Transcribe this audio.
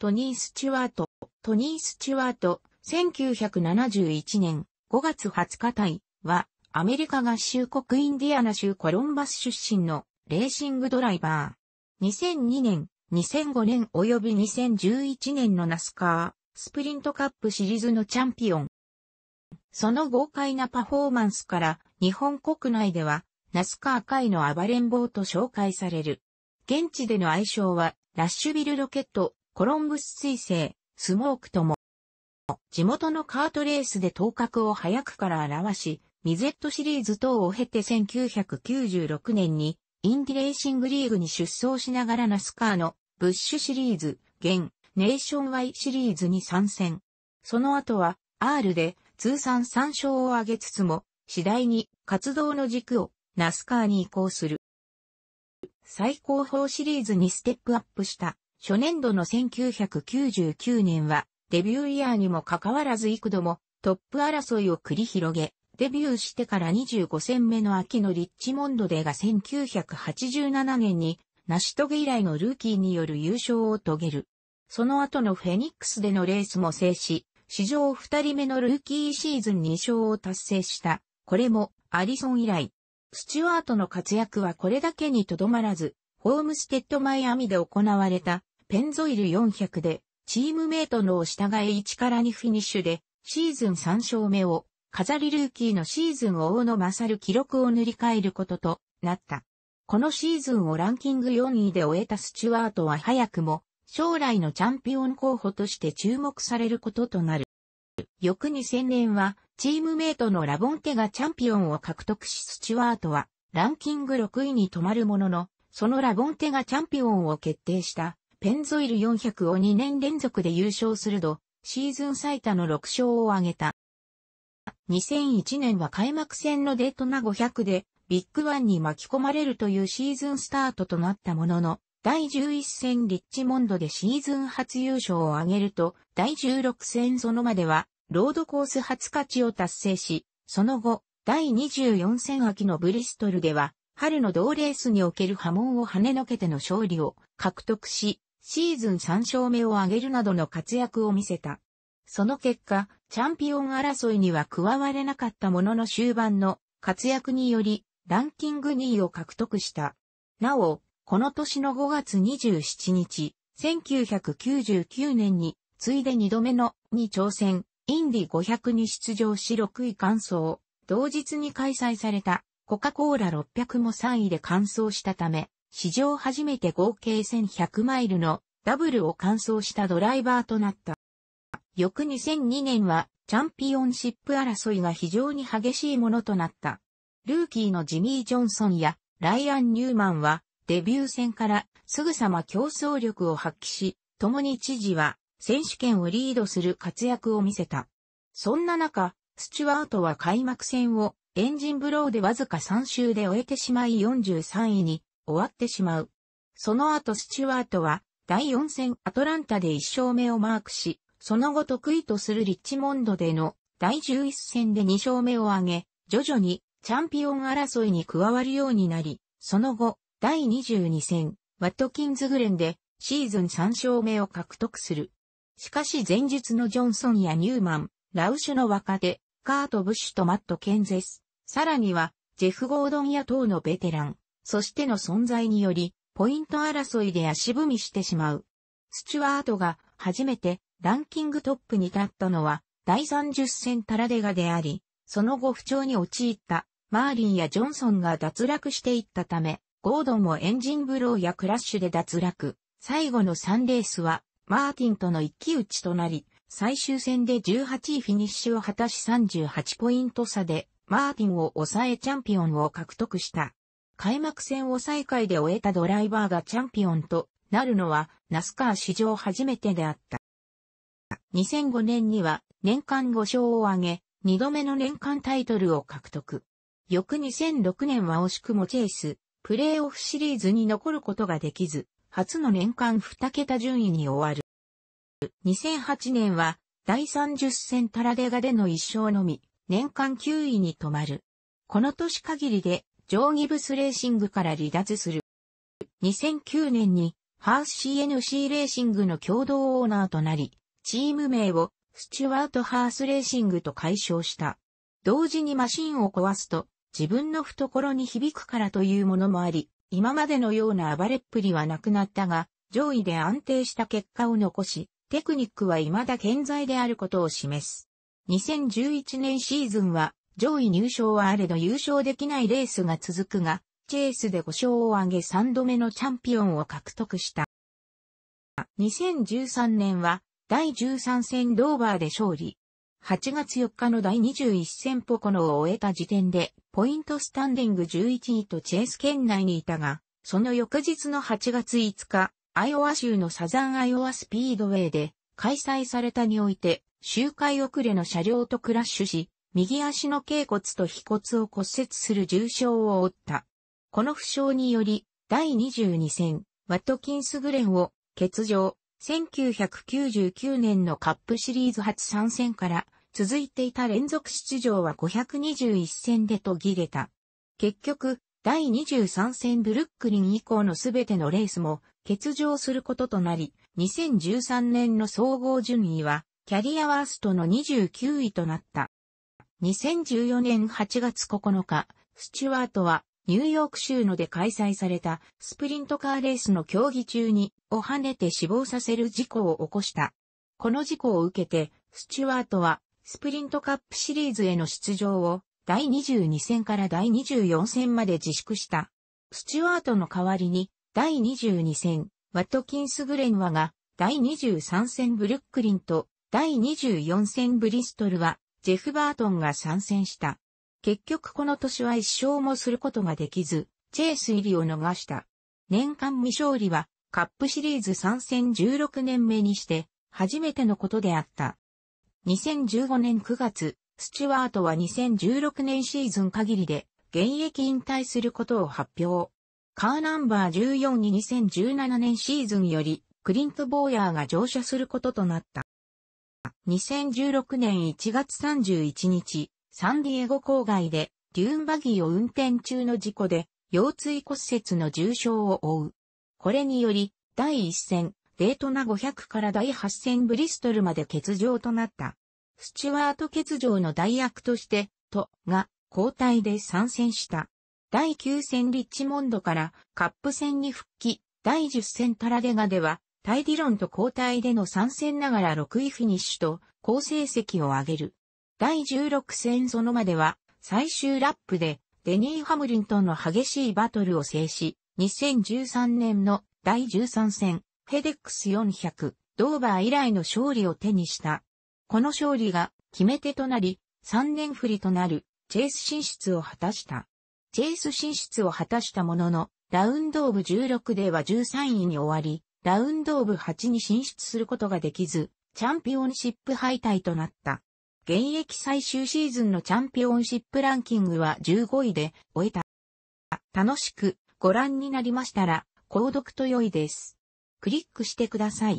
トニー・スチュワート。トニー・スチュワート、1971年5月20日隊は、アメリカ合衆国インディアナ州コロンバス出身のレーシングドライバー。2002年、2005年及び2011年のナスカー、スプリントカップシリーズのチャンピオン。その豪快なパフォーマンスから、日本国内では、ナスカー界の暴れん坊と紹介される。現地での愛称は、ラッシュビルロケットコロンブス彗星、スモークとも、地元のカートレースで頭角を早くから表し、ミゼットシリーズ等を経て1996年にインディレーシングリーグに出走しながらナスカーのブッシュシリーズ、現、ネーションワイシリーズに参戦。その後は R で通算3勝を挙げつつも、次第に活動の軸をナスカーに移行する。最高峰シリーズにステップアップした初年度の1999年は、デビューイヤーにもかかわらず幾度もトップ争いを繰り広げ、デビューしてから25戦目の秋のリッチモンドデーが1987年に、成し遂げ以来のルーキーによる優勝を遂げる。その後のフェニックスでのレースも制し、史上2人目のルーキーシーズン2勝を達成した。これもアリソン以来。スチュワートの活躍はこれだけにとどまらず、ホームステッドマイアミで行われたペンゾイル400で、チームメイトのを従え1から2フィニッシュで、シーズン3勝目を、飾りルーキーのシーズンを大野勝る記録を塗り替えることとなった。このシーズンをランキング4位で終えたスチュワートは早くも、将来のチャンピオン候補として注目されることとなる。翌2000年は、チームメイトのラボンテがチャンピオンを獲得しスチュワートは、ランキング6位に止まるものの、そのラボンテがチャンピオンを決定したペンゾイル400を2年連続で優勝すると、シーズン最多の6勝を挙げた。2001年は開幕戦のデートナ500で、ビッグワンに巻き込まれるというシーズンスタートとなったものの、第11戦リッチモンドでシーズン初優勝を挙げると、第16戦そのまでは、ロードコース初勝ちを達成し、その後、第24戦秋のブリストルでは、春の同レースにおける波紋を跳ねのけての勝利を獲得し、シーズン3勝目を挙げるなどの活躍を見せた。その結果、チャンピオン争いには加われなかったものの終盤の活躍により、ランキング2位を獲得した。なお、この年の5月27日、1999年に、ついで2度目のに挑戦、インディ500に出場し6位完走、同日に開催されたコカ・コーラ600も3位で完走したため、史上初めて合計1100マイルのダブルを完走したドライバーとなった。翌2002年はチャンピオンシップ争いが非常に激しいものとなった。ルーキーのジミー・ジョンソンやライアン・ニューマンはデビュー戦からすぐさま競争力を発揮し、共に知事は選手権をリードする活躍を見せた。そんな中、スチュワートは開幕戦をエンジンブローでわずか3周で終えてしまい43位に終わってしまう。その後スチュワートは第4戦アトランタで1勝目をマークし、その後得意とするリッチモンドでの第11戦で2勝目を挙げ、徐々にチャンピオン争いに加わるようになり、その後、第22戦、ワットキンズグレンでシーズン3勝目を獲得する。しかし前述のジョンソンやニューマン、ラウシュの若手、カート・ブッシュとマット・ケンゼス、さらには、ジェフ・ゴードンや等のベテラン、そしての存在により、ポイント争いで足踏みしてしまう。スチュワートが初めてランキングトップに立ったのは第30戦タラデガであり、その後不調に陥ったマーリンやジョンソンが脱落していったため、ゴードンもエンジンブローやクラッシュで脱落。最後の3レースはマーティンとの一騎打ちとなり、最終戦で18位フィニッシュを果たし38ポイント差でマーティンを抑えチャンピオンを獲得した。開幕戦を最下位で終えたドライバーがチャンピオンとなるのはナスカー史上初めてであった。2005年には年間5勝を挙げ、2度目の年間タイトルを獲得。翌2006年は惜しくもチェイス、プレイオフシリーズに残ることができず、初の年間2桁順位に終わる。2008年は第30戦タラデガでの1勝のみ、年間9位に止まる。この年限りでジョー・ギブスレーシングから離脱する。2009年にハース CNC レーシングの共同オーナーとなり、チーム名をスチュワート・ハースレーシングと解消した。同時にマシンを壊すと自分の懐に響くからというものもあり、今までのような暴れっぷりはなくなったが、上位で安定した結果を残し、テクニックは未だ健在であることを示す。2011年シーズンは上位入賞はあれど優勝できないレースが続くが、チェイスで5勝を挙げ3度目のチャンピオンを獲得した。2013年は第13戦ドーバーで勝利。8月4日の第21戦ポコノを終えた時点で、ポイントスタンディング11位とチェイス圏内にいたが、その翌日の8月5日、アイオワ州のサザンアイオワスピードウェイで開催されたにおいて、周回遅れの車両とクラッシュし、右足の頸骨と皮骨を骨折する重傷を負った。この負傷により、第22戦、ワトキンスグレンを欠場、1999年のカップシリーズ初参戦から続いていた連続出場は521戦で途切れた。結局、第23戦ブルックリン以降のすべてのレースも欠場することとなり、2013年の総合順位はキャリアワーストの29位となった。2014年8月9日、スチュワートはニューヨーク州ので開催されたスプリントカーレースの競技中にお跳ねて死亡させる事故を起こした。この事故を受けて、スチュワートはスプリントカップシリーズへの出場を第22戦から第24戦まで自粛した。スチュワートの代わりに第22戦、ワトキンス・グレンワが第23戦ブルックリンと第24戦ブリストルはジェフ・バートンが参戦した。結局この年は一勝もすることができず、チェイス入りを逃した。年間未勝利は、カップシリーズ参戦16年目にして、初めてのことであった。2015年9月、スチュワートは2016年シーズン限りで、現役引退することを発表。カーナンバー14に2017年シーズンより、クリント・ボーヤーが乗車することとなった。2016年1月31日、サンディエゴ郊外で、デューンバギーを運転中の事故で、腰椎骨折の重傷を負う。これにより、第1戦、デートナ500から第8戦ブリストルまで欠場となった。スチュワート欠場の代役として、と、が、交代で参戦した。第9戦リッチモンドからカップ戦に復帰、第10戦タラデガでは対ディロンと交代での参戦ながら6位フィニッシュと好成績を上げる。第16戦そのまでは最終ラップでデニー・ハムリントンの激しいバトルを制し、2013年の第13戦フェデックス400ドーバー以来の勝利を手にした。この勝利が決め手となり、3年振りとなるチェイス進出を果たした。チェイス進出を果たしたものの、ラウンドオブ16では13位に終わり、ラウンドオブ8に進出することができず、チャンピオンシップ敗退となった。現役最終シーズンのチャンピオンシップランキングは15位で終えた。楽しくご覧になりましたら、購読と良いです。クリックしてください。